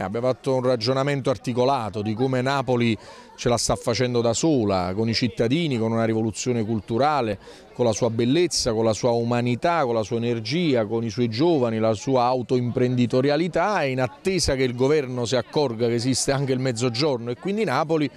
Eh, abbiamo fatto un ragionamento articolato di come Napoli ce la sta facendo da sola, con i cittadini, con una rivoluzione culturale, con la sua bellezza, con la sua umanità, con la sua energia, con i suoi giovani, la sua autoimprenditorialità e in attesa che il governo si accorga che esiste anche il mezzogiorno e quindi Napoli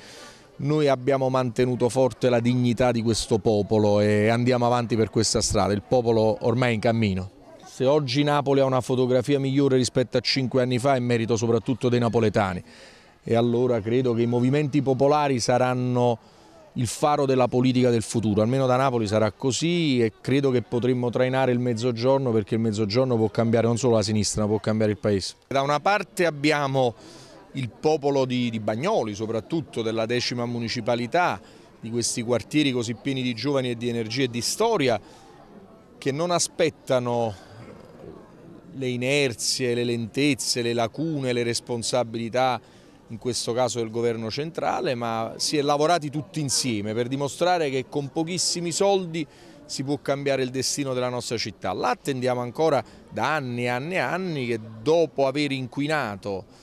noi abbiamo mantenuto forte la dignità di questo popolo e andiamo avanti per questa strada, il popolo ormai è in cammino. Se oggi Napoli ha una fotografia migliore rispetto a cinque anni fa è merito soprattutto dei napoletani e allora credo che i movimenti popolari saranno il faro della politica del futuro, almeno da Napoli sarà così e credo che potremmo trainare il mezzogiorno perché il mezzogiorno può cambiare non solo la sinistra ma può cambiare il paese. Da una parte abbiamo il popolo di, di Bagnoli soprattutto della decima municipalità, di questi quartieri così pieni di giovani e di energie e di storia che non aspettano le inerzie, le lentezze, le lacune, le responsabilità in questo caso del governo centrale, ma si è lavorati tutti insieme per dimostrare che con pochissimi soldi si può cambiare il destino della nostra città. Là attendiamo ancora da anni e anni e anni che dopo aver inquinato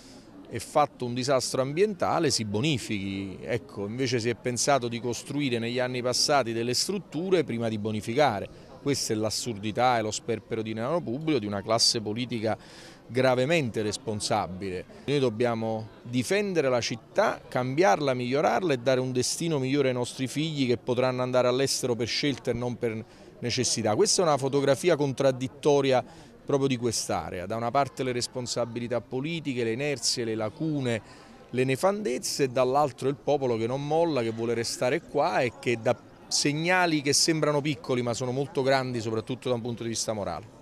e fatto un disastro ambientale si bonifichi. Ecco, invece si è pensato di costruire negli anni passati delle strutture prima di bonificare. Questa è l'assurdità e lo sperpero di denaro pubblico di una classe politica gravemente responsabile. Noi dobbiamo difendere la città, cambiarla, migliorarla e dare un destino migliore ai nostri figli che potranno andare all'estero per scelta e non per necessità. Questa è una fotografia contraddittoria proprio di quest'area. Da una parte le responsabilità politiche, le inerzie, le lacune, le nefandezze e dall'altro il popolo che non molla, che vuole restare qua e che da segnali che sembrano piccoli ma sono molto grandi soprattutto da un punto di vista morale.